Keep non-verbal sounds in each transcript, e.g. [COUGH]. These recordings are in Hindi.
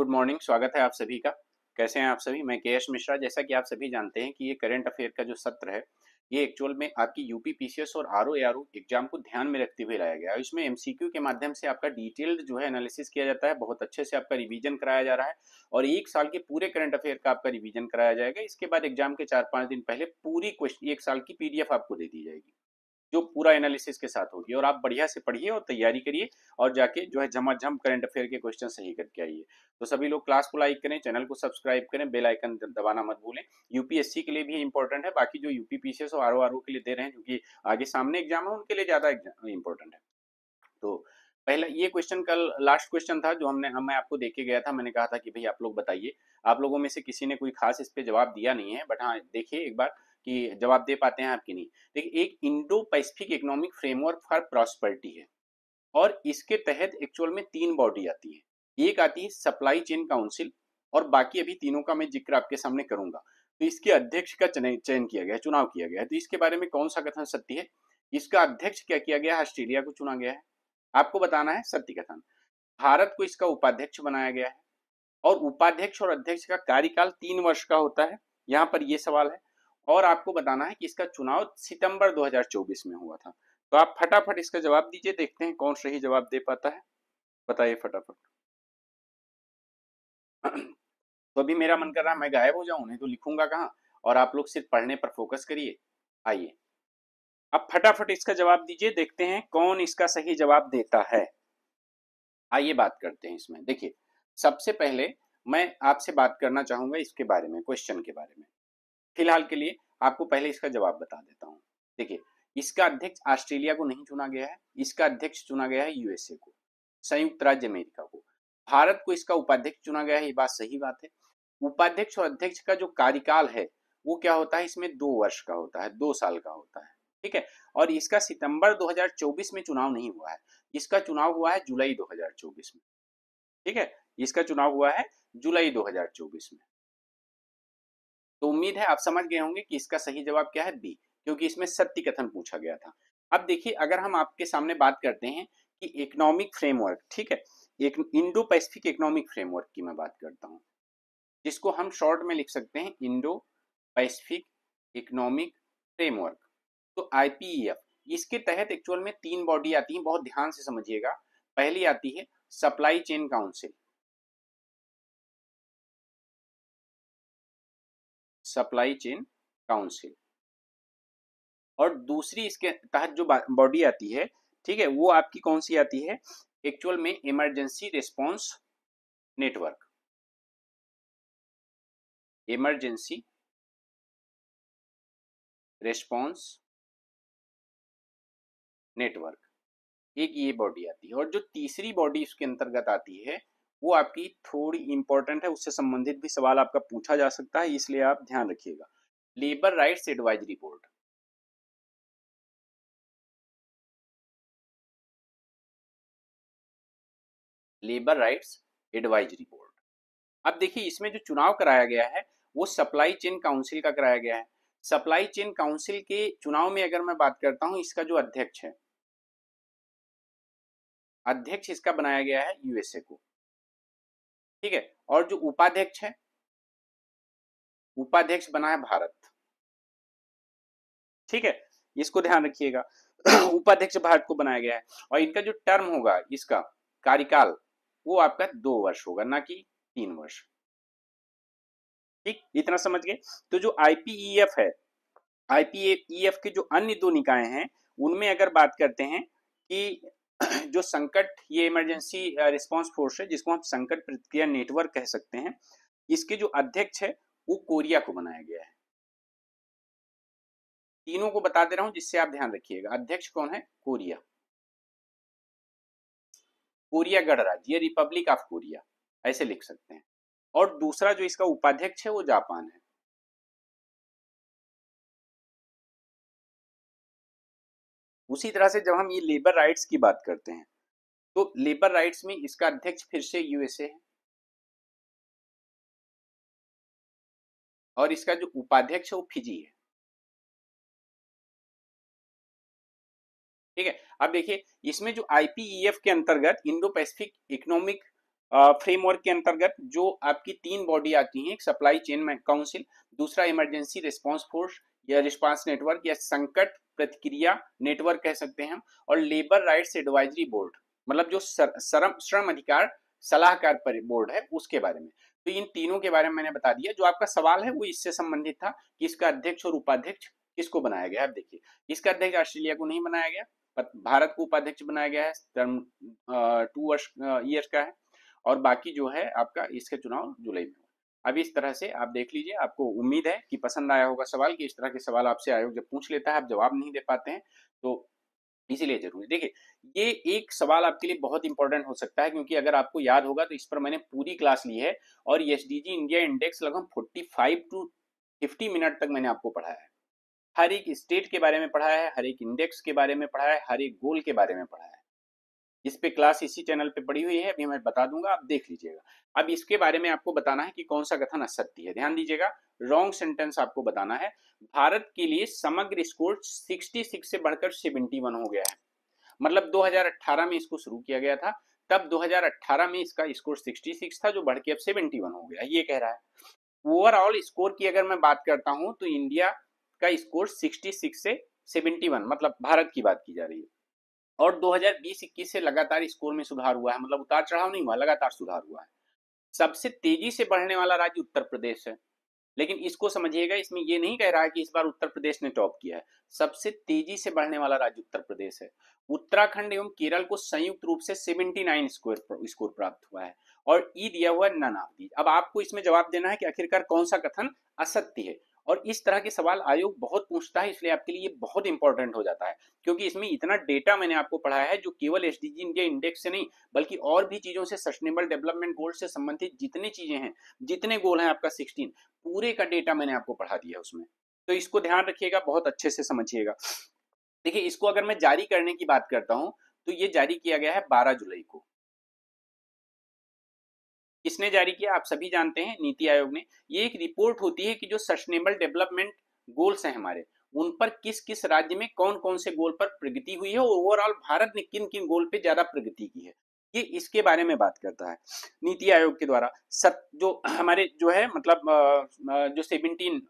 गुड मॉर्निंग स्वागत है आप सभी का कैसे हैं आप सभी मैं के मिश्रा जैसा कि आप सभी जानते हैं कि ये करंट अफेयर का जो सत्र है ये एक्चुअल में आपकी यूपी पीसीएस और आर ओ एग्जाम को ध्यान में रखते हुए लाया गया है इसमें एमसीक्यू के माध्यम से आपका डिटेल्ड जो है एनालिसिस किया जाता है बहुत अच्छे से आपका रिवीजन कराया जा रहा है और एक साल के पूरे करंट अफेयर का आपका रिवीजन कराया जाएगा इसके बाद एग्जाम के चार पाँच दिन पहले पूरी क्वेश्चन एक साल की पीडीएफ आपको दे दी जाएगी जो पूरा एनालिसिस के साथ होगी और आप बढ़िया से पढ़िए और तैयारी करिए और जाके जो है झमाझम करंट अफेयर के क्वेश्चन सही करके आइए तो सभी लोग क्लास को लाइक करें चैनल को सब्सक्राइब करें बेल आइकन दबाना मत भूलें यूपीएससी के लिए भी इंपॉर्टेंट है बाकी जो यूपीपीसीएस और आर के लिए दे रहे हैं क्योंकि आगे सामने एग्जाम है उनके लिए ज़्यादा इंपॉर्टेंट है तो पहला ये क्वेश्चन कल लास्ट क्वेश्चन था जो हमने हम मैं आपको देखे गया था मैंने कहा था कि भाई आप लोग बताइए आप लोगों में से किसी ने कोई खास इस पे जवाब दिया नहीं है बट हाँ देखिए एक बार कि जवाब दे पाते हैं आपकी नहीं देखिए एक Indo Pacific economic framework for prosperity है और इसके तहत एक्चुअल में तीन बॉडी आती है एक आती है सप्लाई चेन काउंसिल और बाकी अभी तीनों का मैं जिक्र आपके सामने करूंगा तो इसके अध्यक्ष का चयन किया गया चुनाव किया गया है तो इसके बारे में कौन सा कथन सत्य है इसका अध्यक्ष क्या किया गया ऑस्ट्रेलिया को चुना गया है आपको बताना है सत्य कथन भारत को इसका उपाध्यक्ष बनाया गया है और उपाध्यक्ष और अध्यक्ष का कार्यकाल तीन वर्ष का होता है यहाँ पर यह सवाल है और आपको बताना है कि इसका चुनाव सितंबर 2024 में हुआ था तो आप फटाफट इसका जवाब दीजिए देखते हैं कौन सही जवाब दे पाता है बताइए फटाफट [CLEARS THROAT] तो अभी मेरा मन कर रहा है मैं गायब हो जाऊं नहीं तो लिखूंगा कहाँ और आप लोग सिर्फ पढ़ने पर फोकस करिए आइए अब फटाफट इसका जवाब दीजिए देखते हैं कौन इसका सही जवाब देता है आइए बात करते हैं इसमें देखिए सबसे पहले मैं आपसे बात करना चाहूंगा इसके बारे में क्वेश्चन के बारे में फिलहाल के लिए आपको पहले इसका जवाब बता देता हूँ देखिए इसका अध्यक्ष ऑस्ट्रेलिया को नहीं चुना गया है इसका अध्यक्ष चुना गया है यूएसए को संयुक्त राज्य अमेरिका को भारत को इसका उपाध्यक्ष चुना गया है ये बात सही बात है उपाध्यक्ष और अध्यक्ष का जो कार्यकाल है वो क्या होता है इसमें दो वर्ष का होता है दो साल का होता है ठीक है और इसका सितंबर 2024 में चुनाव नहीं हुआ है इसका चुनाव हुआ है जुलाई 2024 में ठीक है इसका चुनाव हुआ है जुलाई 2024 में तो उम्मीद है आप समझ गए होंगे कि इसका सही जवाब क्या है बी क्योंकि इसमें सत्य कथन पूछा गया था अब देखिए अगर हम आपके सामने बात करते हैं कि इकोनॉमिक फ्रेमवर्क ठीक है एक इंडो पैसिफिक इकोनॉमिक फ्रेमवर्क की मैं बात करता हूँ जिसको हम शॉर्ट में लिख सकते हैं इंडो पैसिफिक इकोनॉमिक फ्रेमवर्क तो आई e इसके तहत एक्चुअल में तीन बॉडी आती हैं बहुत ध्यान से समझिएगा पहली आती है supply chain council supply chain council और दूसरी इसके तहत जो बॉडी आती है ठीक है वो आपकी कौन सी आती है एक्चुअल में emergency response network emergency response network एक ये बॉडी आती है और जो तीसरी बॉडी उसके अंतर्गत आती है वो आपकी थोड़ी इंपॉर्टेंट है उससे संबंधित भी सवाल आपका पूछा जा सकता है इसलिए आप ध्यान रखिएगा labour rights advisory board labour rights advisory board अब देखिए इसमें जो चुनाव कराया गया है वो सप्लाई चेन काउंसिल का कराया गया है सप्लाई चेन काउंसिल के चुनाव में अगर मैं बात करता हूं इसका जो अध्यक्ष है अध्यक्ष इसका बनाया गया है यूएसए को ठीक है और जो उपाध्यक्ष है उपाध्यक्ष बना है भारत ठीक है इसको ध्यान रखिएगा [CLEARS THROAT] उपाध्यक्ष भारत को बनाया गया है और इनका जो टर्म होगा इसका कार्यकाल वो आपका दो वर्ष होगा ना कि तीन वर्ष ठीक इतना समझ गए तो जो आईपीईएफ e है आईपीएफ e के जो अन्य दो निकाय हैं उनमें अगर बात करते हैं कि [CLEARS THROAT] जो संकट ये इमरजेंसी रिस्पांस फोर्स है जिसको हम संकट प्रतिक्रिया नेटवर्क कह सकते हैं इसके जो अध्यक्ष है वो कोरिया को बनाया गया है तीनों को बता दे रहा हूं जिससे आप ध्यान रखिएगा अध्यक्ष कौन है कोरिया कोरिया गणराज्य रिपब्लिक ऑफ कोरिया ऐसे लिख सकते हैं और दूसरा जो इसका उपाध्यक्ष है वो जापान है उसी तरह से जब हम ये लेबर राइट्स की बात करते हैं तो लेबर राइट्स में इसका अध्यक्ष फिर से यूएसए है और इसका जो उपाध्यक्ष है वो फिजी है ठीक है अब देखिए इसमें जो आईपीईएफ e के अंतर्गत इंडो पैसिफिक इकोनॉमिक फ्रेमवर्क के अंतर्गत जो आपकी तीन बॉडी आती हैं एक सप्लाई चेन काउंसिल दूसरा इमरजेंसी रिस्पांस फोर्स या रिस्पांस नेटवर्क या संकट प्रतिक्रिया नेटवर्क कह सकते हैं हम और लेबर राइट्स एडवाइजरी बोर्ड मतलब जो श्रम श्रम अधिकार सलाहकार बोर्ड है उसके बारे में तो इन तीनों के बारे में मैंने बता दिया जो आपका सवाल है वो इससे संबंधित था कि इसका अध्यक्ष और उपाध्यक्ष किसको बनाया गया है देखिए इसका अध्यक्ष ऑस्ट्रेलिया को नहीं बनाया गया भारत को उपाध्यक्ष बनाया गया है टर्म टू वर्ष ईयर्स का है और बाकी जो है आपका इसका चुनाव जुलाई में अब इस तरह से आप देख लीजिए आपको उम्मीद है कि पसंद आया होगा सवाल कि इस तरह के सवाल आपसे आयोग जब पूछ लेता है आप जवाब नहीं दे पाते हैं तो इसीलिए जरूरी देखिए ये एक सवाल आपके लिए बहुत इंपॉर्टेंट हो सकता है क्योंकि अगर आपको याद होगा तो इस पर मैंने पूरी क्लास ली है और एस इंडिया इंडेक्स लगभग forty five to fifty minute तक मैंने आपको पढ़ाया है हर एक स्टेट के बारे में पढ़ाया है हर एक इंडेक्स के बारे में पढ़ाया है हर एक गोल के बारे में पढ़ाया है इस पे क्लास इसी चैनल पे पड़ी हुई है अभी मैं बता दूंगा आप देख लीजिएगा अब इसके बारे में आपको बताना है कि कौन सा कथन असत्य है ध्यान दीजिएगा रॉन्ग सेंटेंस आपको बताना है भारत के लिए समग्र स्कोर 66 से बढ़कर 71 हो गया है मतलब 2018 में इसको शुरू किया गया था तब 2018 में इसका स्कोर 66 था जो बढ़ के अब 71 हो गया ये कह रहा है ओवरऑल स्कोर की अगर मैं बात करता हूँ तो इंडिया का स्कोर 66 से 71 मतलब भारत की बात की जा रही है और 2020-21 से लगातार स्कोर में सुधार हुआ है मतलब उतार चढ़ाव नहीं हुआ लगातार सुधार हुआ है सबसे तेजी से बढ़ने वाला राज्य उत्तर प्रदेश है लेकिन इसको समझिएगा इसमें ये नहीं कह रहा है कि इस बार उत्तर प्रदेश ने टॉप किया है सबसे तेजी से बढ़ने वाला राज्य उत्तर प्रदेश है उत्तराखंड एवं केरल को संयुक्त रूप से 79 स्कोर स्कोर प्राप्त हुआ है और ई दिया हुआ है नन ऑफ दीज अब आपको इसमें जवाब देना है कि आखिरकार कौन सा कथन असत्य है और इस तरह के सवाल आयोग बहुत पूछता है इसलिए आपके लिए बहुत इंपॉर्टेंट हो जाता है क्योंकि इसमें इतना डेटा मैंने आपको पढ़ाया है जो केवल एस इंडिया इंडेक्स से नहीं बल्कि और भी चीजों से सस्टेनेबल डेवलपमेंट गोल से संबंधित जितने चीजें हैं जितने गोल हैं आपका सिक्सटीन पूरे का डेटा मैंने आपको पढ़ा दिया उसमें तो इसको ध्यान रखिएगा बहुत अच्छे से समझिएगा देखिए इसको अगर मैं जारी करने की बात करता हूँ तो ये जारी किया गया है बारह जुलाई को किसने जारी किया आप सभी जानते हैं नीति आयोग ने ये एक रिपोर्ट होती है कि जो सस्टेनेबल डेवलपमेंट गोल्स हैं हमारे उन पर किस किस राज्य में कौन कौन से गोल पर प्रगति हुई है और ओवरऑल भारत ने किन किन गोल पे ज्यादा प्रगति की है ये इसके बारे में बात करता है नीति आयोग के द्वारा सत जो हमारे जो है मतलब जो सेवनटीन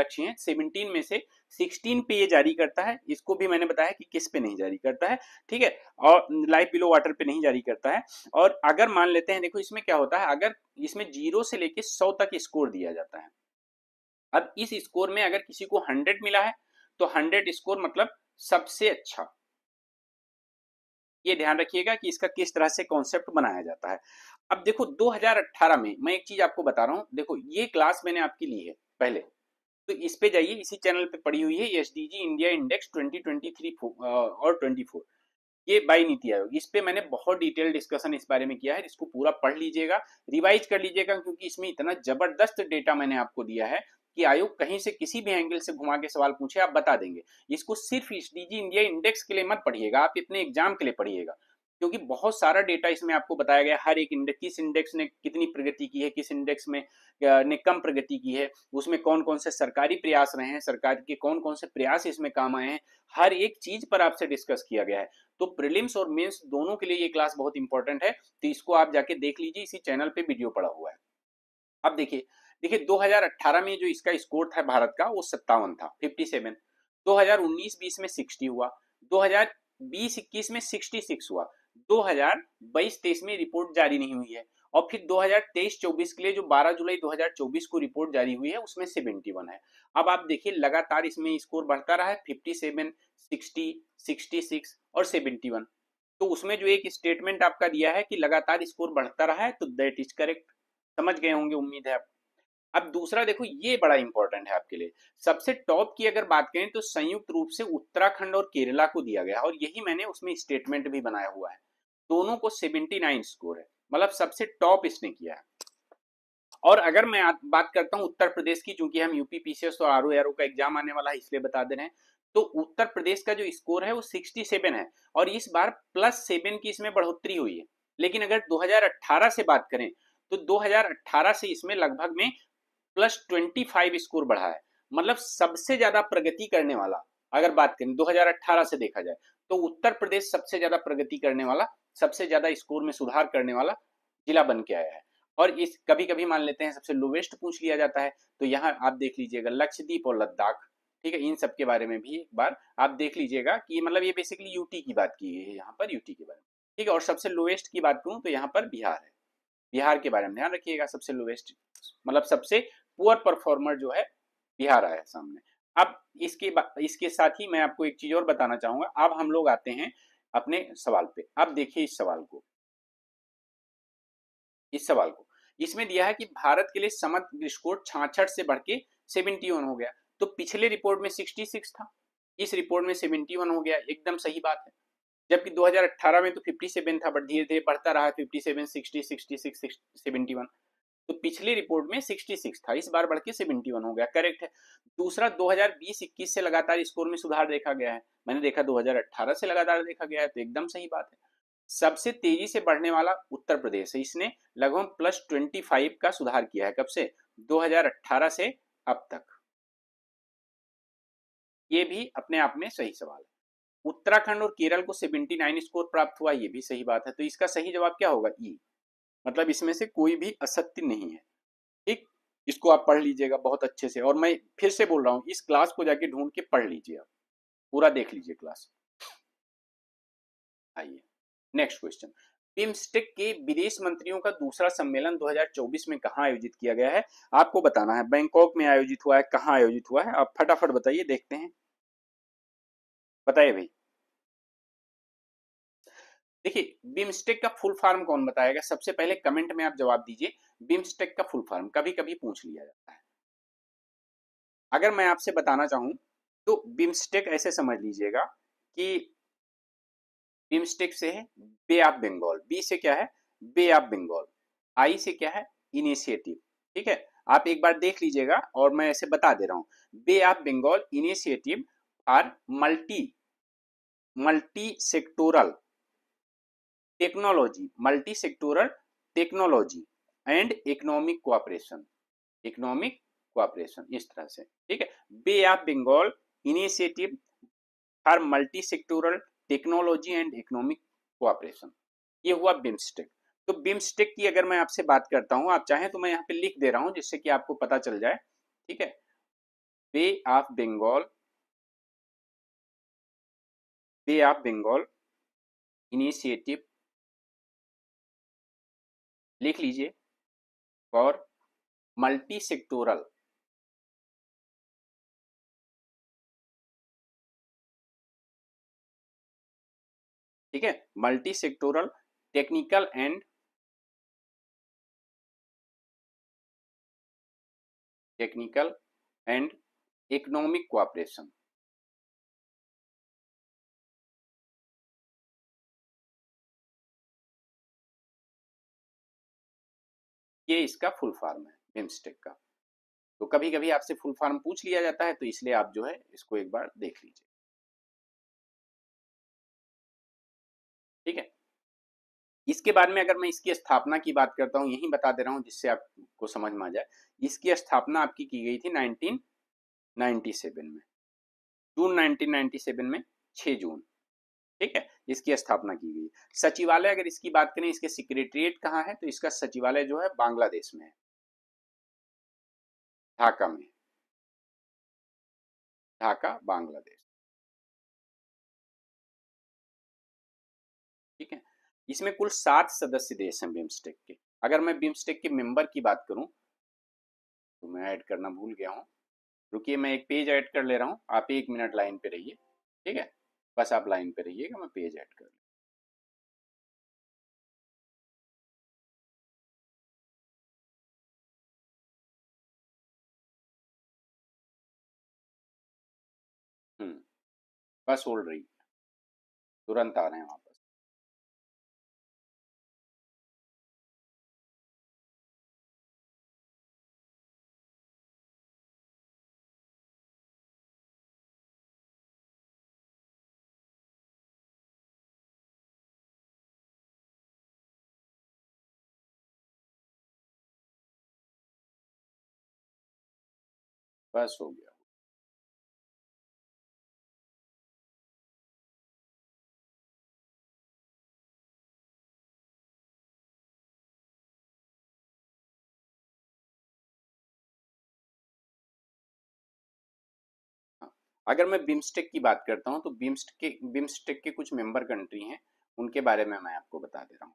लक्ष्य हैं सेवनटीन में से सिक्सटीन पे ये जारी करता है इसको भी मैंने बताया कि किस पे नहीं जारी करता है ठीक है और लाइफ बिलो वाटर पे नहीं जारी करता है और अगर मान लेते हैं देखो इसमें क्या होता है अगर इसमें जीरो से लेके सौ तक स्कोर दिया जाता है अब इस स्कोर में अगर किसी को हंड्रेड मिला है तो हंड्रेड स्कोर मतलब सबसे अच्छा ये ध्यान रखिएगा कि इसका किस तरह से कॉन्सेप्ट बनाया जाता है अब देखो 2018 में मैं एक चीज आपको बता रहा हूँ देखो ये क्लास मैंने आपकी ली है पहले तो इस पे जाइए इसी चैनल पे पड़ी हुई है एस इंडिया इंडेक्स 2023 और 24 ये बाई नीति आयोग इस पे मैंने बहुत डिटेल डिस्कशन इस बारे में किया है इसको पूरा पढ़ लीजिएगा रिवाइज कर लीजिएगा क्योंकि इसमें इतना जबरदस्त डेटा मैंने आपको दिया है कि आयोग कहीं से किसी भी एंगल से घुमा के सवाल पूछे आप बता देंगे इसको सिर्फ इस डीजी इंडिया इंडेक्स के लिए मत पढ़िएगा आप इतने एग्जाम के लिए पढ़िएगा क्योंकि बहुत सारा डेटा इसमें आपको बताया गया हर एक इंडेक्स किस इंडेक्स ने कितनी प्रगति की है किस इंडेक्स में ने कम प्रगति की है उसमें कौन कौन से सरकारी प्रयास रहे हैं सरकार के कौन कौन से प्रयास इसमें काम आए हैं हर एक चीज पर आपसे डिस्कस किया गया है तो प्रिलिम्स और मेन्स दोनों के लिए ये क्लास बहुत इंपॉर्टेंट है तो इसको आप जाके देख लीजिए इसी चैनल पर वीडियो पड़ा हुआ है अब देखिए देखिए 2018 में जो इसका स्कोर था भारत का वो सत्तावन था 57 2019 हजार में 60 हुआ 2020-21 में 66 हुआ 2022-23 में रिपोर्ट जारी नहीं हुई है और फिर 2023-24 के लिए जो 12 जुलाई 2024 को रिपोर्ट जारी हुई है उसमें वन है अब आप देखिए लगातार इसमें स्कोर बढ़ता रहा है फिफ्टी सेवन 66 और सेवेंटी तो उसमें जो एक स्टेटमेंट आपका दिया है कि लगातार स्कोर बढ़ता रहा है तो दैट इज करेक्ट समझ गए होंगे उम्मीद है आप अब दूसरा देखो ये बड़ा इंपॉर्टेंट है आपके लिए सबसे टॉप की अगर बात करें तो संयुक्त रूप से उत्तराखंड और केरला को दिया गया और यही मैंने उसमें स्टेटमेंट भी बनाया हुआ है दोनों को 79 स्कोर है मतलब सबसे टॉप इसने किया है और अगर मैं बात करता हूँ उत्तर प्रदेश की चूंकि हम यूपी पीसीएस और आर ओ का एग्जाम आने वाला है इसलिए बता दे रहे हैं तो उत्तर प्रदेश का जो स्कोर है वो 67 है और इस बार प्लस सेवन की इसमें बढ़ोतरी हुई है लेकिन अगर 2018 से बात करें तो 2018 से इसमें लगभग में प्लस ट्वेंटी फाइव स्कोर बढ़ा है मतलब सबसे ज्यादा प्रगति करने वाला अगर बात करें 2018 से देखा जाए तो उत्तर प्रदेश सबसे ज्यादा प्रगति करने वाला सबसे ज्यादा स्कोर में सुधार करने वाला जिला बन के आया है और इस कभी कभी मान लेते हैं सबसे लोवेस्ट पूछ लिया जाता है तो यहाँ आप देख लीजिएगा लक्षद्वीप और लद्दाख ठीक है इन सब के बारे में भी एक बार आप देख लीजिएगा कि मतलब ये बेसिकली यूटी की बात की है यहाँ पर यूटी के बारे में ठीक है और सबसे लोवेस्ट की बात करूँ तो यहाँ पर बिहार है बिहार के बारे में ध्यान रखिएगा सबसे लोवेस्ट मतलब सबसे पुअर परफॉर्मर जो है बिहार आया सामने अब इसके इसके साथ ही मैं आपको एक चीज और बताना चाहूंगा अब हम लोग आते हैं अपने सवाल पे अब देखिए इस सवाल को इस सवाल को इसमें दिया है कि भारत के लिए समग्र स्कोर छाछठ से बढ़ के सेवेंटी वन हो गया तो पिछले रिपोर्ट में सिक्सटी सिक्स था इस रिपोर्ट में सेवेंटी वन हो गया एकदम सही बात है जबकि 2018 में तो 57 था बट धीरे धीरे बढ़ता रहा 57, 60, 66, 71 तो पिछली रिपोर्ट में 66 था इस बार बढ़ के 71 हो गया करेक्ट है दूसरा 2020-21 से लगातार स्कोर में सुधार देखा गया है मैंने देखा 2018 से लगातार देखा गया है तो एकदम सही बात है सबसे तेजी से बढ़ने वाला उत्तर प्रदेश है इसने लगभग प्लस 25 का सुधार किया है कब से 2018 से अब तक ये भी अपने आप में सही सवाल है उत्तराखंड और केरल को 79 स्कोर प्राप्त हुआ ये भी सही बात है तो इसका सही जवाब क्या होगा ई मतलब इसमें से कोई भी असत्य नहीं है ठीक इसको आप पढ़ लीजिएगा बहुत अच्छे से और मैं फिर से बोल रहा हूँ इस क्लास को जाके ढूंढ के पढ़ लीजिए आप पूरा देख लीजिए क्लास आइए नेक्स्ट क्वेश्चन बिम्स्टेक के विदेश मंत्रियों का दूसरा सम्मेलन 2024 में कहा आयोजित किया गया है आपको बताना है बैंकॉक में आयोजित हुआ है कहाँ आयोजित हुआ है आप फटाफट बताइए देखते हैं बताइए भाई देखिए बिमस्टेक का फुल फॉर्म कौन बताएगा सबसे पहले कमेंट में आप जवाब दीजिए बिमस्टेक का फुल फॉर्म कभी कभी पूछ लिया जाता है अगर मैं आपसे बताना चाहूं तो बिमस्टेक ऐसे समझ लीजिएगा कि बिमस्टेक से है बे ऑफ बंगाल बी से क्या है बे ऑफ बंगाल आई से क्या है इनिशिएटिव ठीक है आप एक बार देख लीजिएगा और मैं ऐसे बता दे रहा हूं bay of Bengal initiative or multi multi sectoral technology multi sectoral technology and economic cooperation economic cooperation इस तरह से ठीक है bay of Bengal initiative for multi sectoral technology and economic cooperation ये हुआ बिम्स्टेक तो बिम्स्टेक की अगर मैं आपसे बात करता हूं आप चाहें तो मैं यहाँ पे लिख दे रहा हूं जिससे कि आपको पता चल जाए ठीक है bay of Bengal bay of Bengal initiative लिख लीजिए और मल्टी सेक्टोरल ठीक है multi sectoral technical and technical and economic cooperation ये इसका फुल फॉर्म है बिमस्टेक का तो कभी कभी आपसे फुल फॉर्म पूछ लिया जाता है तो इसलिए आप जो है इसको एक बार देख लीजिए ठीक है इसके बाद में अगर मैं इसकी स्थापना की बात करता हूँ यही बता दे रहा हूँ जिससे आपको समझ में आ जाए इसकी स्थापना आपकी की गई थी 1997 में जून 1997 में 6 जून ठीक है इसकी स्थापना की गई सचिवालय अगर इसकी बात करें इसके सेक्रेटरिएट कहाँ है तो इसका सचिवालय जो है बांग्लादेश में है ढाका में ढाका बांग्लादेश ठीक है इसमें कुल सात सदस्य देश हैं बिम्स्टेक के अगर मैं बिम्स्टेक के मेंबर की बात करूं तो मैं ऐड करना भूल गया हूं रुकिए मैं एक पेज ऐड कर ले रहा हूं आप एक मिनट लाइन पे रहिए ठीक है बस आप लाइन पे रहिएगा मैं पेज ऐड कर बस होल्ड रही तुरंत आ रहे हैं आप पास हो गया हाँ, अगर मैं बिम्स्टेक की बात करता हूं तो बिम्स्टेक के बिम्स्टेक के कुछ मेंबर कंट्री हैं उनके बारे में मैं आपको बता दे रहा हूं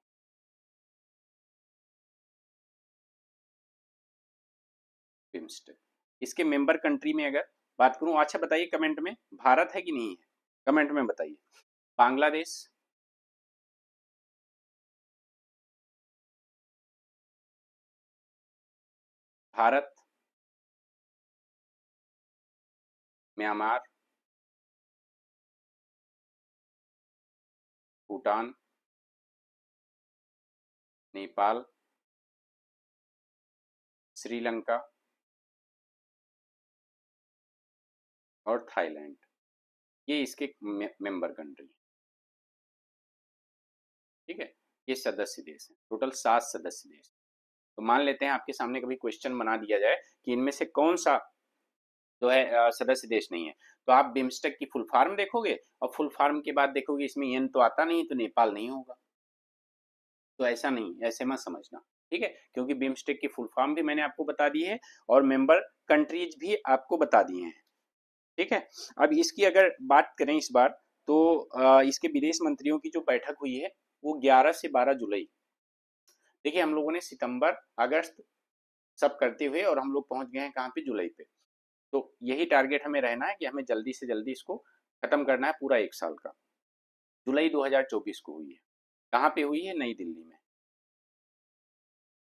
बिम्स्टेक इसके मेंबर कंट्री में अगर बात करूं अच्छा बताइए कमेंट में भारत है कि नहीं है कमेंट में बताइए बांग्लादेश भारत म्यांमार भूटान नेपाल श्रीलंका और थाईलैंड ये इसके मेंबर कंट्री ठीक है ये सदस्य देश हैं टोटल सात सदस्य देश तो मान लेते हैं आपके सामने कभी क्वेश्चन बना दिया जाए कि इनमें से कौन सा जो तो है सदस्य देश नहीं है तो आप बिम्स्टेक की फुल फार्म देखोगे और फुल फार्म के बाद देखोगे इसमें यन तो आता नहीं तो नेपाल नहीं होगा तो ऐसा नहीं ऐसे मत समझना ठीक है क्योंकि बिम्स्टेक की फुल फॉर्म भी मैंने आपको बता दी है और मेंबर कंट्रीज भी आपको बता दिए हैं ठीक है अब इसकी अगर बात करें इस बार तो इसके विदेश मंत्रियों की जो बैठक हुई है वो 11 से 12 जुलाई देखिए हम लोगों ने सितंबर अगस्त सब करते हुए और हम लोग पहुंच गए हैं कहाँ पे जुलाई पे तो यही टारगेट हमें रहना है कि हमें जल्दी से जल्दी इसको खत्म करना है पूरा एक साल का जुलाई 2024 को हुई है कहाँ पे हुई है नई दिल्ली में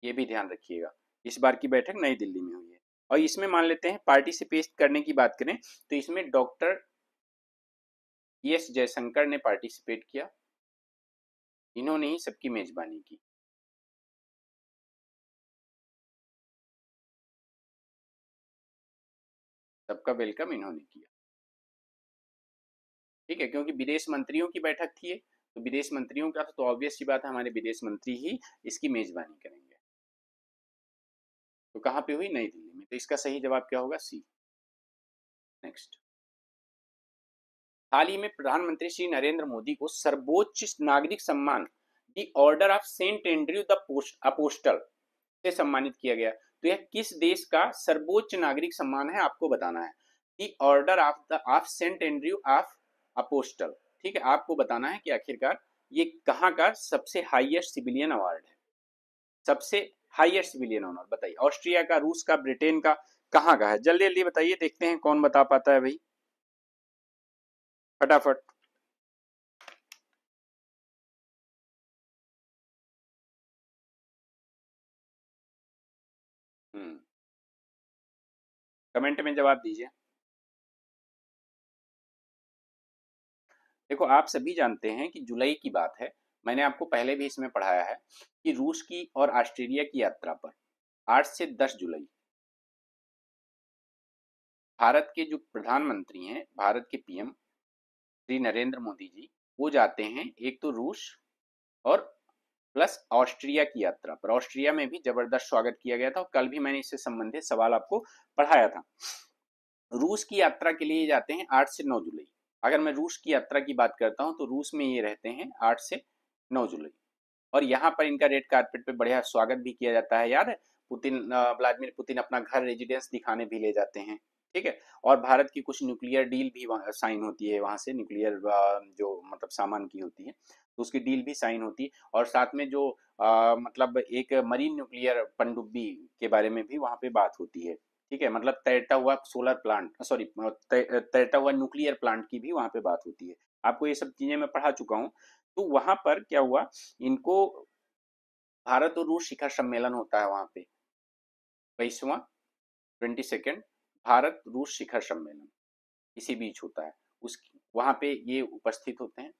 ये भी ध्यान रखिएगा इस बार की बैठक नई दिल्ली में हुई है और इसमें मान लेते हैं पार्टी से पेश करने की बात करें तो इसमें डॉक्टर एस जयशंकर ने पार्टिसिपेट किया इन्होंने ही सबकी मेजबानी की सबका वेलकम इन्होंने किया ठीक है क्योंकि विदेश मंत्रियों की बैठक थी तो विदेश मंत्रियों का तो ऑब्वियस सी बात है हमारे विदेश मंत्री ही इसकी मेजबानी करेंगे तो कहाँ पे हुई नई दिल्ली में तो इसका सही जवाब क्या होगा सी नेक्स्ट हाल ही में प्रधानमंत्री श्री नरेंद्र मोदी को सर्वोच्च नागरिक सम्मान the order of saint Andrew the apostle से सम्मानित किया गया तो यह किस देश का सर्वोच्च नागरिक सम्मान है आपको बताना है the order of the of saint Andrew of apostle ठीक है आपको बताना है कि आखिरकार ये कहाँ का सबसे हाईएस्ट सिविलियन अवार्ड है सबसे हाइएस्ट सिविलियन ऑनर बताइए ऑस्ट्रिया का रूस का ब्रिटेन का कहाँ का है जल्दी जल्दी बताइए देखते हैं कौन बता पाता है भाई फटाफट हम्म। कमेंट में जवाब दीजिए देखो आप सभी जानते हैं कि जुलाई की बात है मैंने आपको पहले भी इसमें पढ़ाया है कि रूस की और ऑस्ट्रेलिया की यात्रा पर 8 से 10 जुलाई भारत के जो प्रधानमंत्री हैं भारत के पीएम श्री नरेंद्र मोदी जी वो जाते हैं एक तो रूस और प्लस ऑस्ट्रिया की यात्रा पर ऑस्ट्रिया में भी जबरदस्त स्वागत किया गया था और कल भी मैंने इससे संबंधित सवाल आपको पढ़ाया था रूस की यात्रा के लिए जाते हैं आठ से नौ जुलाई अगर मैं रूस की यात्रा की बात करता हूं तो रूस में ये रहते हैं आठ से नौ जुलाई और यहाँ पर इनका रेड कार्पेट पे बढ़िया स्वागत भी किया जाता है यार पुतिन व्लादिमिर पुतिन अपना घर रेजिडेंस दिखाने भी ले जाते हैं ठीक है और भारत की कुछ न्यूक्लियर डील भी साइन होती है वहाँ से न्यूक्लियर जो मतलब सामान की होती है तो उसकी डील भी साइन होती है और साथ में जो आ, मतलब एक मरीन न्यूक्लियर पनडुब्बी के बारे में भी वहाँ पे बात होती है ठीक है मतलब तैरता हुआ सोलर प्लांट सॉरी तैरता हुआ न्यूक्लियर प्लांट की भी वहां पे बात होती है आपको ये सब चीजें मैं पढ़ा चुका हूँ तो वहां पर क्या हुआ इनको भारत और रूस शिखर सम्मेलन होता है वहां पे बाईसवा ट्वेंटी सेकेंड भारत रूस शिखर सम्मेलन इसी बीच होता है उस वहां पे ये उपस्थित होते हैं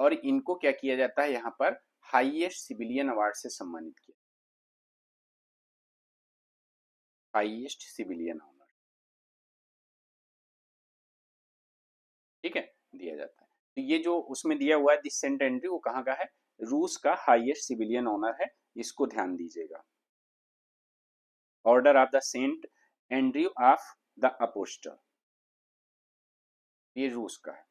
और इनको क्या किया जाता है यहाँ पर हाईएस्ट सिविलियन अवार्ड से सम्मानित किया हाईएस्ट सिविलियन ऑनर ठीक है दिया जाता है तो ये जो उसमें दिया हुआ है दिस एंट्री वो कहाँ का है रूस का हाईएस्ट सिविलियन ऑनर है इसको ध्यान दीजिएगा order of the saint Andrew of the apostle ये रूस का है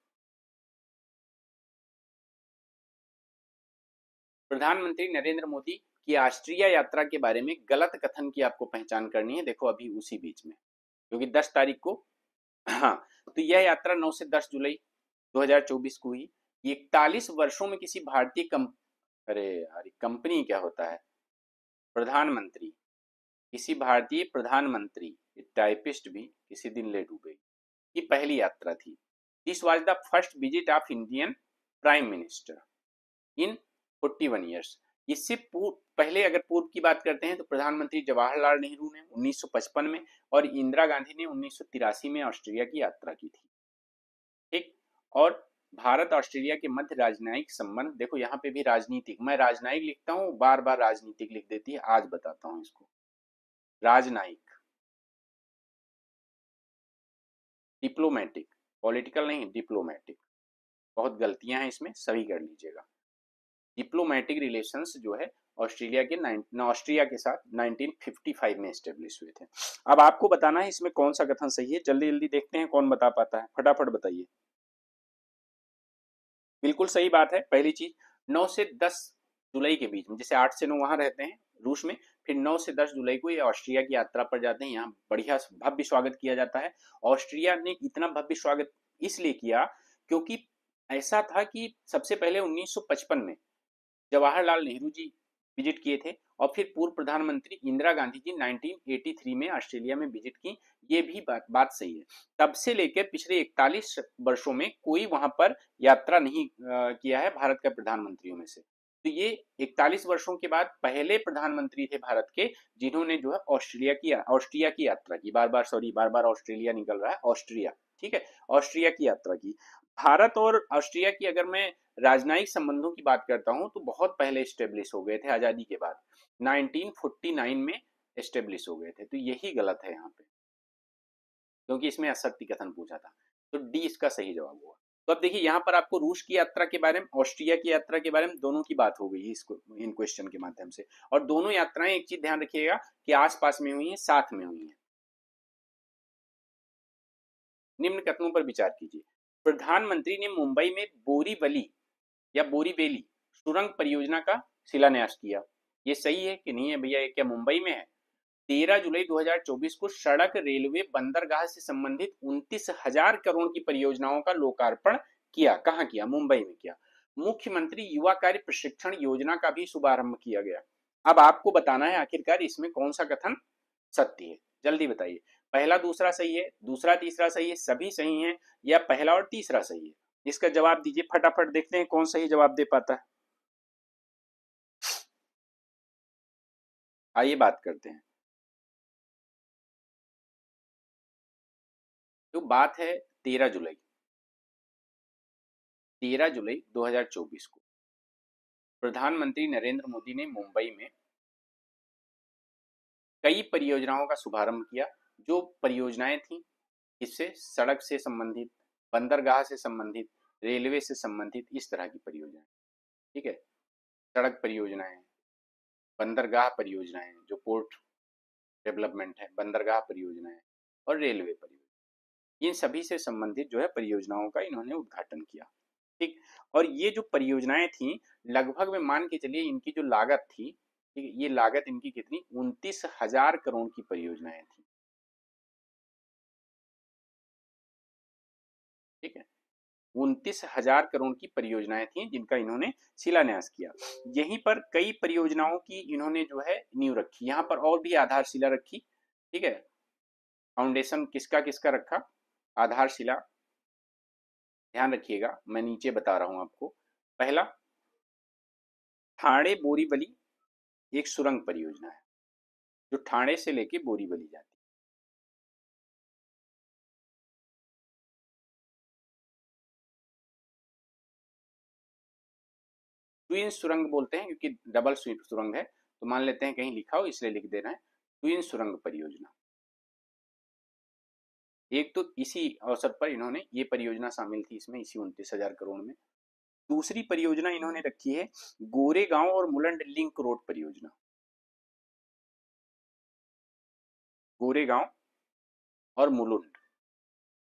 प्रधानमंत्री नरेंद्र मोदी कि ऑस्ट्रिया यात्रा के बारे में गलत कथन की आपको पहचान करनी है देखो अभी उसी बीच में क्योंकि 10 तारीख को हाँ तो यह यात्रा 9 से 10 जुलाई 2024 को हुई इकतालीस वर्षों में किसी भारतीय कम अरे यार कंपनी क्या होता है प्रधानमंत्री किसी भारतीय प्रधानमंत्री टाइपिस्ट भी किसी दिन लेट डूबे ये पहली यात्रा थी this was the first visit of Indian prime minister in forty one years इससे पूर्व पहले अगर पूर्व की बात करते हैं तो प्रधानमंत्री जवाहरलाल नेहरू ने 1955 में और इंदिरा गांधी ने उन्नीस में ऑस्ट्रेलिया की यात्रा की थी ठीक और भारत ऑस्ट्रेलिया के मध्य राजनयिक संबंध देखो यहाँ पे भी राजनीतिक मैं राजनयिक लिखता हूँ बार बार राजनीतिक लिख देती है आज बताता हूँ इसको राजनयिक डिप्लोमेटिक पॉलिटिकल नहीं डिप्लोमेटिक बहुत गलतियां हैं इसमें सभी कर लीजिएगा डिप्लोमेटिक रिलेशंस जो है ऑस्ट्रेलिया के ऑस्ट्रिया के साथ 1955 में स्टेब्लिश हुए थे अब आपको बताना है इसमें कौन सा कथन सही है जल्दी जल्दी देखते हैं कौन बता पाता है फटाफट बताइए बिल्कुल सही बात है पहली चीज 9 से 10 जुलाई के बीच में जैसे 8 से 9 वहां रहते हैं रूस में फिर 9 से 10 जुलाई को ये ऑस्ट्रिया की यात्रा पर जाते हैं यहाँ बढ़िया भव्य स्वागत किया जाता है ऑस्ट्रिया ने इतना भव्य स्वागत इसलिए किया क्योंकि ऐसा था कि सबसे पहले 1955 में जवाहरलाल नेहरू जी विजिट किए थे और फिर पूर्व प्रधानमंत्री इंदिरा गांधी जी 1983 में ऑस्ट्रेलिया में विजिट की ये भी बात बात सही है तब से लेकर पिछले 41 वर्षों में कोई वहां पर यात्रा नहीं किया है भारत के प्रधानमंत्रियों में से तो ये 41 वर्षों के बाद पहले प्रधानमंत्री थे भारत के जिन्होंने जो है ऑस्ट्रेलिया की ऑस्ट्रिया की यात्रा की बार बार सॉरी बार बार ऑस्ट्रेलिया निकल रहा है ऑस्ट्रिया ठीक है ऑस्ट्रिया की यात्रा की भारत और ऑस्ट्रिया की अगर मैं राजनयिक संबंधों की बात करता हूं तो बहुत पहले स्टेब्लिश हो गए थे आजादी के बाद 1949 में स्टेब्लिश हो गए थे तो यही गलत है यहाँ पे क्योंकि इसमें असत्य कथन पूछा था तो डी इसका सही जवाब हुआ तो अब देखिए यहाँ पर आपको रूस की यात्रा के बारे में ऑस्ट्रिया की यात्रा के बारे में दोनों की बात हो गई है इसको इन क्वेश्चन के माध्यम से और दोनों यात्राएं एक चीज ध्यान रखिएगा कि आसपास में हुई है साथ में हुई है निम्न कथनों पर विचार कीजिए प्रधानमंत्री ने मुंबई में बोरीबली या बोरीबेली सुरंग परियोजना का शिलान्यास किया ये सही है कि नहीं है भैया क्या मुंबई में है तेरह जुलाई 2024 को सड़क रेलवे बंदरगाह से संबंधित उन्तीस हजार करोड़ की परियोजनाओं का लोकार्पण किया कहा किया मुंबई में किया मुख्यमंत्री युवा कार्य प्रशिक्षण योजना का भी शुभारंभ किया गया अब आपको बताना है आखिरकार इसमें कौन सा कथन सत्य है जल्दी बताइए पहला दूसरा सही है दूसरा तीसरा सही है सभी सही है या पहला और तीसरा सही है इसका जवाब दीजिए फटाफट देखते हैं कौन सही जवाब दे पाता है आइए बात करते हैं तो बात है तेरह जुलाई तेरह जुलाई 2024 को प्रधानमंत्री नरेंद्र मोदी ने मुंबई में कई परियोजनाओं का शुभारंभ किया जो परियोजनाएं थी इससे सड़क से संबंधित बंदरगाह से संबंधित रेलवे से संबंधित इस तरह की परियोजनाएं ठीक है सड़क परियोजनाएं बंदरगाह परियोजनाएं जो पोर्ट डेवलपमेंट है बंदरगाह परियोजनाएं और रेलवे परियोजना इन सभी से संबंधित जो है परियोजनाओं का इन्होंने उद्घाटन किया ठीक और ये जो परियोजनाएं थी लगभग में मान के चलिए इनकी जो लागत थी ठीक है ये लागत इनकी कितनी उनतीस हजार करोड़ की परियोजनाएं थी ठीक है उनतीस हजार करोड़ की परियोजनाएं थी जिनका इन्होंने शिलान्यास किया यहीं पर कई परियोजनाओं की इन्होंने जो है नींव रखी यहाँ पर और भी आधारशिला रखी ठीक है फाउंडेशन किसका किसका रखा आधारशिला ध्यान रखिएगा मैं नीचे बता रहा हूं आपको पहला ठाणे बोरीवली एक सुरंग परियोजना है जो ठाणे से लेके बोरीवली जाती ट्विन सुरंग बोलते हैं क्योंकि डबल सुरंग है तो मान लेते हैं कहीं लिखा हो इसलिए लिख देना है ट्विन सुरंग परियोजना एक तो इसी अवसर पर इन्होंने ये परियोजना शामिल थी इसमें इसी उनतीस हजार करोड़ में दूसरी परियोजना इन्होंने रखी है गोरे गांव और मुलंड लिंक रोड परियोजना गोरे गांव और मुलुंड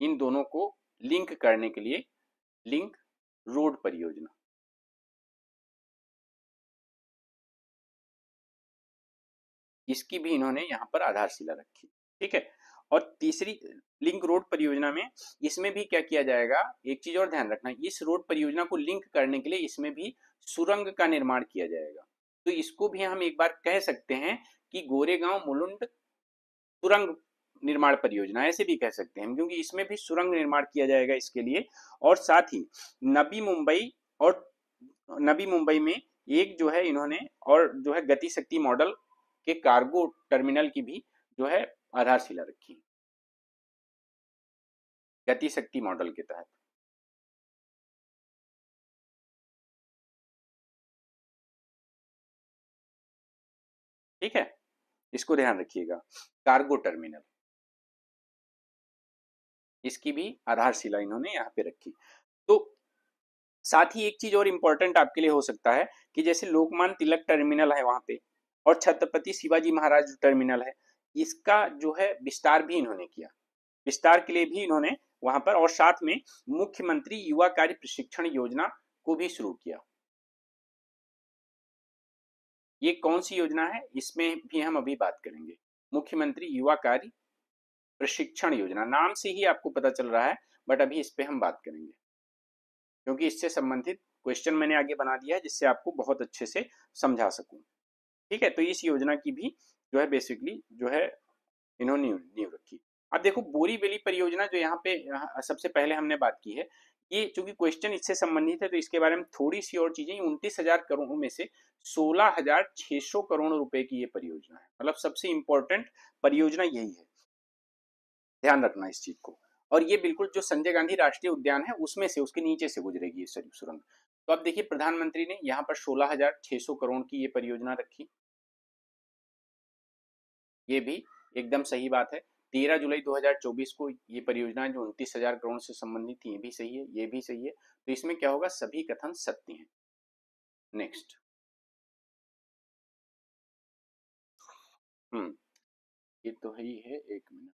इन दोनों को लिंक करने के लिए लिंक रोड परियोजना इसकी भी इन्होंने यहाँ पर आधारशिला रखी ठीक है और तीसरी लिंक रोड परियोजना में इसमें भी क्या किया जाएगा एक चीज और ध्यान रखना इस रोड परियोजना को लिंक करने के लिए इसमें भी सुरंग का निर्माण किया जाएगा तो इसको भी हम एक बार कह सकते हैं कि गोरेगांव मुलुंड सुरंग निर्माण परियोजना ऐसे भी कह सकते हैं क्योंकि इसमें भी सुरंग निर्माण किया जाएगा इसके लिए और साथ ही नबी मुंबई और नबी मुंबई में एक जो है इन्होंने और जो है गति शक्ति मॉडल के कार्गो टर्मिनल की भी जो है आधारशिला रखी गति शक्ति मॉडल के तहत ठीक है इसको ध्यान रखिएगा कार्गो टर्मिनल इसकी भी आधारशिला इन्होंने यहाँ पे रखी तो साथ ही एक चीज और इंपॉर्टेंट आपके लिए हो सकता है कि जैसे लोकमान तिलक टर्मिनल है वहां पे और छत्रपति शिवाजी महाराज जो टर्मिनल है इसका जो है विस्तार भी इन्होंने किया विस्तार के लिए भी इन्होंने वहां पर और साथ में मुख्यमंत्री युवा कार्य प्रशिक्षण योजना को भी शुरू किया ये कौन सी योजना है इसमें भी हम अभी बात करेंगे मुख्यमंत्री युवा कार्य प्रशिक्षण योजना नाम से ही आपको पता चल रहा है बट अभी इस पे हम बात करेंगे क्योंकि इससे संबंधित क्वेश्चन मैंने आगे बना दिया है जिससे आपको बहुत अच्छे से समझा सकूं ठीक है तो इस योजना की भी जो है बेसिकली जो है इन्होंने नींव रखी अब देखो बोरीवेली परियोजना जो यहाँ पे सबसे पहले हमने बात की है ये चूंकि क्वेश्चन इससे संबंधित है तो इसके बारे में थोड़ी सी और चीजें उनतीस हजार करोड़ में से सोलह हजार छह सौ करोड़ रुपए की ये परियोजना है मतलब सबसे इंपॉर्टेंट परियोजना यही है ध्यान रखना इस चीज को और ये बिल्कुल जो संजय गांधी राष्ट्रीय उद्यान है उसमें से उसके नीचे से गुजरेगी सुरंग तो अब देखिए प्रधानमंत्री ने यहां पर 16,600 करोड़ की ये परियोजना रखी ये भी एकदम सही बात है 13 जुलाई 2024 को ये परियोजना जो उनतीस हजार करोड़ से संबंधित थी ये भी सही है ये भी सही है तो इसमें क्या होगा सभी कथन सत्य है नेक्स्ट हम्म ये तो ही है एक मिनट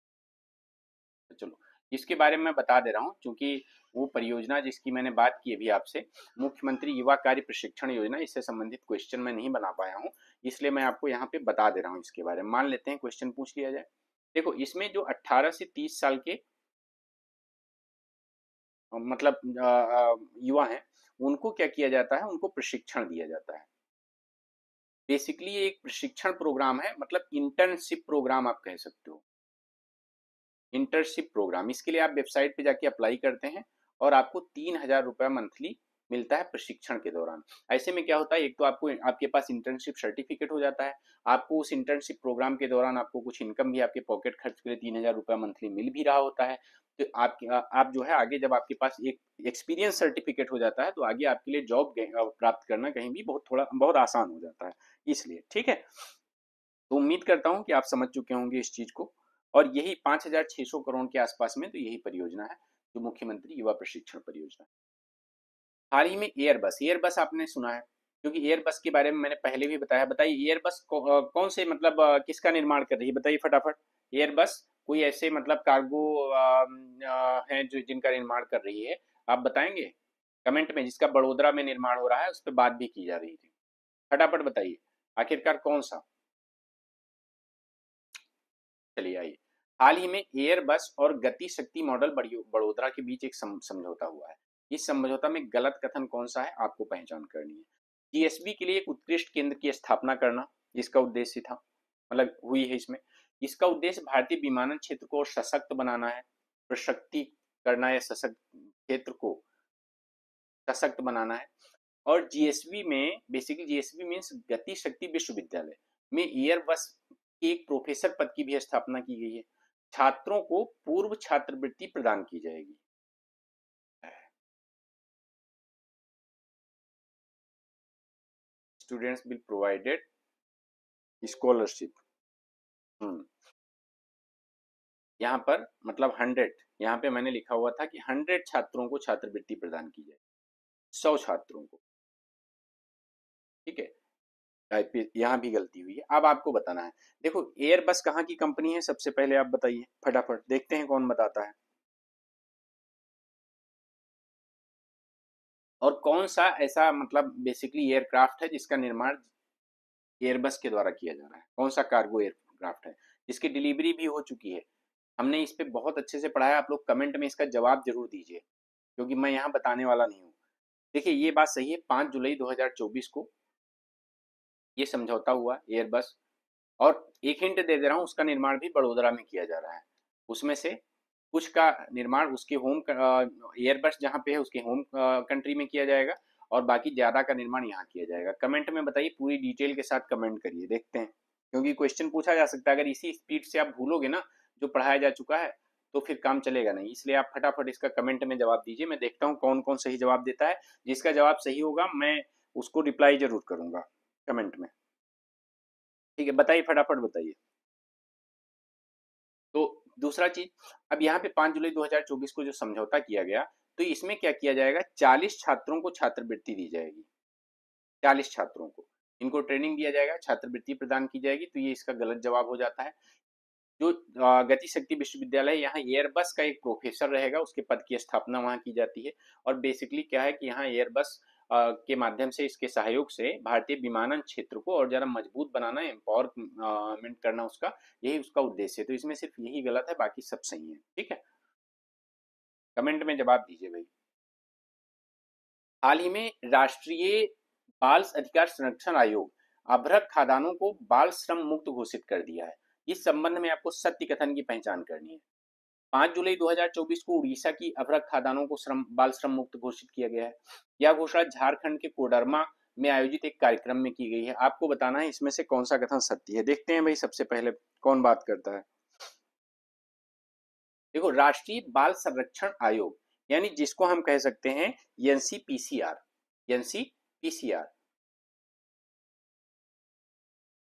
तो चलो इसके बारे में बता दे रहा हूँ क्योंकि वो परियोजना जिसकी मैंने बात की अभी आपसे मुख्यमंत्री युवा कार्य प्रशिक्षण योजना इससे संबंधित क्वेश्चन मैं नहीं बना पाया हूँ इसलिए मैं आपको यहाँ पे बता दे रहा हूँ इसके बारे में मान लेते हैं क्वेश्चन पूछ लिया जाए देखो इसमें जो 18 से 30 साल के मतलब युवा हैं उनको क्या किया जाता है उनको प्रशिक्षण दिया जाता है बेसिकली एक प्रशिक्षण प्रोग्राम है मतलब इंटर्नशिप प्रोग्राम आप कह सकते हो इंटर्नशिप प्रोग्राम इसके लिए आप वेबसाइट पे जाके अप्लाई करते हैं और आपको तीन हजार रुपया मंथली मिलता है प्रशिक्षण के दौरान ऐसे में क्या होता है एक तो आपको आपके पास इंटर्नशिप सर्टिफिकेट हो जाता है आपको उस इंटर्नशिप प्रोग्राम के दौरान आपको कुछ इनकम भी आपके पॉकेट खर्च के लिए तीन हजार रुपया मंथली मिल भी रहा होता है तो आप आप जो है आगे जब आपके पास एक एक्सपीरियंस सर्टिफिकेट हो जाता है तो आगे आपके लिए जॉब प्राप्त करना कहीं भी बहुत थोड़ा बहुत आसान हो जाता है इसलिए ठीक है तो उम्मीद करता हूँ कि आप समझ चुके होंगे इस चीज को और यही 5,600 करोड़ के आसपास में तो यही परियोजना है जो मुख्यमंत्री युवा प्रशिक्षण परियोजना हाल ही में एयरबस एयरबस आपने सुना है क्योंकि एयरबस के बारे में मैंने पहले भी बताया बताइए एयरबस कौन से मतलब किसका निर्माण कर रही है बताइए फटाफट एयरबस कोई ऐसे मतलब कार्गो है जो जिनका निर्माण कर रही है आप बताएंगे कमेंट में जिसका बड़ोदरा में निर्माण हो रहा है उस पर बात भी की जा रही थी फटाफट बताइए आखिरकार कौन सा चली आई हाल ही में एयरबस और गति शक्ति मॉडल बड़ोदरा के बीच एक समझौता हुआ है इस समझौता में गलत कथन कौन सा है आपको पहचान करनी है जीएसबी के लिए एक उत्कृष्ट केंद्र की स्थापना करना जिसका उद्देश्य था मतलब हुई है इसमें इसका उद्देश्य भारतीय विमानन क्षेत्र को सशक्त बनाना है प्रशक्ति करना या सशक्त क्षेत्र को सशक्त बनाना है और जीएसबी में बेसिकली जीएसबी मीन्स गति शक्ति विश्वविद्यालय में एयरबस एक प्रोफेसर पद की भी स्थापना की गई है छात्रों को पूर्व छात्रवृत्ति प्रदान की जाएगी स्टूडेंट्स विल प्रोवाइडेड स्कॉलरशिप यहां पर मतलब हंड्रेड यहां पे मैंने लिखा हुआ था कि हंड्रेड छात्रों को छात्रवृत्ति प्रदान की जाए सौ छात्रों को यहाँ भी गलती हुई है अब आपको बताना है देखो एयरबस कहाँ की कंपनी है सबसे पहले आप बताइए फटाफट देखते हैं कौन बताता है और कौन सा ऐसा मतलब बेसिकली एयरक्राफ्ट है जिसका निर्माण एयरबस के द्वारा किया जा रहा है कौन सा कार्गो एयरक्राफ्ट है जिसकी डिलीवरी भी हो चुकी है हमने इस पर बहुत अच्छे से पढ़ा है आप लोग कमेंट में इसका जवाब जरूर दीजिए क्योंकि मैं यहाँ बताने वाला नहीं हूँ देखिए ये बात सही है पाँच जुलाई 2024 को ये समझौता हुआ एयरबस और एक हिंट दे दे रहा हूँ उसका निर्माण भी बड़ोदरा में किया जा रहा है उसमें से कुछ का निर्माण उसके होम एयरबस जहाँ पे है उसके होम कंट्री में किया जाएगा और बाकी ज़्यादा का निर्माण यहाँ किया जाएगा कमेंट में बताइए पूरी डिटेल के साथ कमेंट करिए देखते हैं क्योंकि क्वेश्चन पूछा जा सकता है अगर इसी स्पीड से आप भूलोगे ना जो पढ़ाया जा चुका है तो फिर काम चलेगा नहीं इसलिए आप फटाफट इसका कमेंट में जवाब दीजिए मैं देखता हूँ कौन कौन सही जवाब देता है जिसका जवाब सही होगा मैं उसको रिप्लाई जरूर करूंगा कमेंट में ठीक है बताइए फटाफट बताइए तो दूसरा चीज अब यहाँ पे 5 जुलाई 2024 को जो समझौता किया गया तो इसमें क्या किया जाएगा 40 छात्रों को छात्रवृत्ति दी जाएगी 40 छात्रों को इनको ट्रेनिंग दिया जाएगा छात्रवृत्ति प्रदान की जाएगी तो ये इसका गलत जवाब हो जाता है जो गति शक्ति विश्वविद्यालय यहाँ एयरबस का एक प्रोफेसर रहेगा उसके पद की स्थापना वहाँ की जाती है और बेसिकली क्या है कि यहाँ एयरबस के माध्यम से इसके सहयोग से भारतीय विमानन क्षेत्र को और ज़रा मजबूत बनाना एम्पावरमेंट करना उसका यही उसका उद्देश्य है तो इसमें सिर्फ यही गलत है बाकी सब सही है ठीक है कमेंट में जवाब दीजिए भाई हाल ही में राष्ट्रीय बाल अधिकार संरक्षण आयोग अभ्रक खादानों को बाल श्रम मुक्त घोषित कर दिया है इस संबंध में आपको सत्य कथन की पहचान करनी है पांच जुलाई 2024 को उड़ीसा की अभ्रक खादानों को श्रम बाल श्रम मुक्त घोषित किया गया है यह घोषणा झारखंड के कोडरमा में आयोजित एक कार्यक्रम में की गई है आपको बताना है इसमें से कौन सा कथन सत्य है देखते हैं भाई सबसे पहले कौन बात करता है देखो राष्ट्रीय बाल संरक्षण आयोग यानी जिसको हम कह सकते हैं एनसीपीसीआर एनसीपीसीआर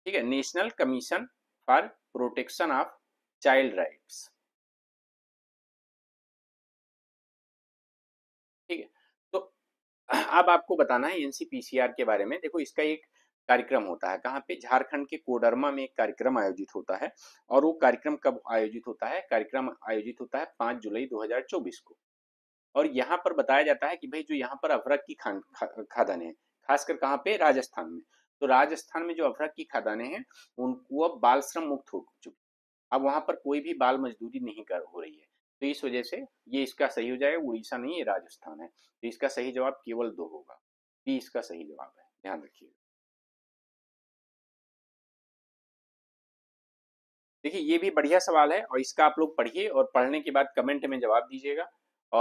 ठीक है national commission for protection of child rights अब आपको बताना है एनसीपीसीआर के बारे में देखो इसका एक कार्यक्रम होता है कहाँ पे झारखंड के कोडरमा में एक कार्यक्रम आयोजित होता है और वो कार्यक्रम कब आयोजित होता है कार्यक्रम आयोजित होता है पांच जुलाई 2024 को और यहाँ पर बताया जाता है कि भाई जो यहाँ पर अभरक की खान खा, खादाने हैं खासकर कहाँ पे राजस्थान में तो राजस्थान में जो अभरक की खादाने हैं उनको अब बाल श्रम मुक्त हो चुकी अब वहां पर कोई भी बाल मजदूरी नहीं कर हो रही है तो इस वजह से ये इसका सही हो जाएगा उड़ीसा नहीं है राजस्थान है तो इसका सही जवाब केवल दो होगा बी इसका सही जवाब है ध्यान रखिएगा देखिए ये भी बढ़िया सवाल है और इसका आप लोग पढ़िए और पढ़ने के बाद कमेंट में जवाब दीजिएगा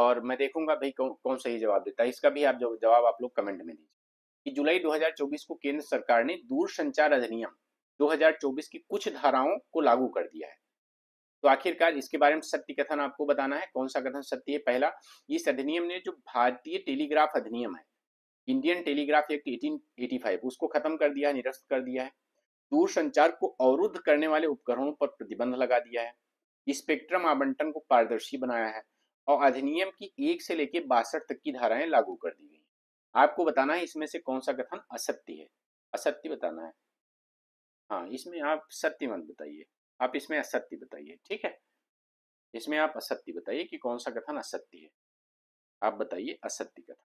और मैं देखूंगा भाई कौन कौन सही जवाब देता है इसका भी आप जवाब आप लोग कमेंट में दीजिए कि जुलाई 2024 को केंद्र सरकार ने दूर संचार अधिनियम 2024 की कुछ धाराओं को लागू कर दिया है तो आखिरकार इसके बारे में सत्य कथन आपको बताना है कौन सा कथन सत्य है पहला इस अधिनियम ने जो भारतीय टेलीग्राफ अधिनियम है इंडियन टेलीग्राफ एक्ट फाइव उसको खत्म कर दिया है निरस्त कर दिया है दूर संचार को अवरुद्ध करने वाले उपकरणों पर प्रतिबंध लगा दिया है स्पेक्ट्रम आवंटन को पारदर्शी बनाया है और अधिनियम की एक से लेकर बासठ तक की धाराएं लागू कर दी गई आपको बताना है इसमें से कौन सा कथन असत्य है असत्य बताना है हाँ इसमें आप सत्य मत बताइए आप इसमें असत्य बताइए ठीक है इसमें आप असत्य बताइए कि कौन सा कथन असत्य है आप बताइए असत्य कथन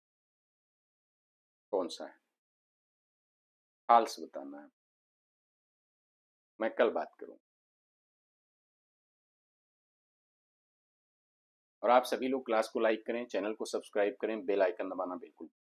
कौन सा है फाल्स बताना है मैं कल बात करूंगा और आप सभी लोग क्लास को लाइक करें चैनल को सब्सक्राइब करें बेल आइकन दबाना बिल्कुल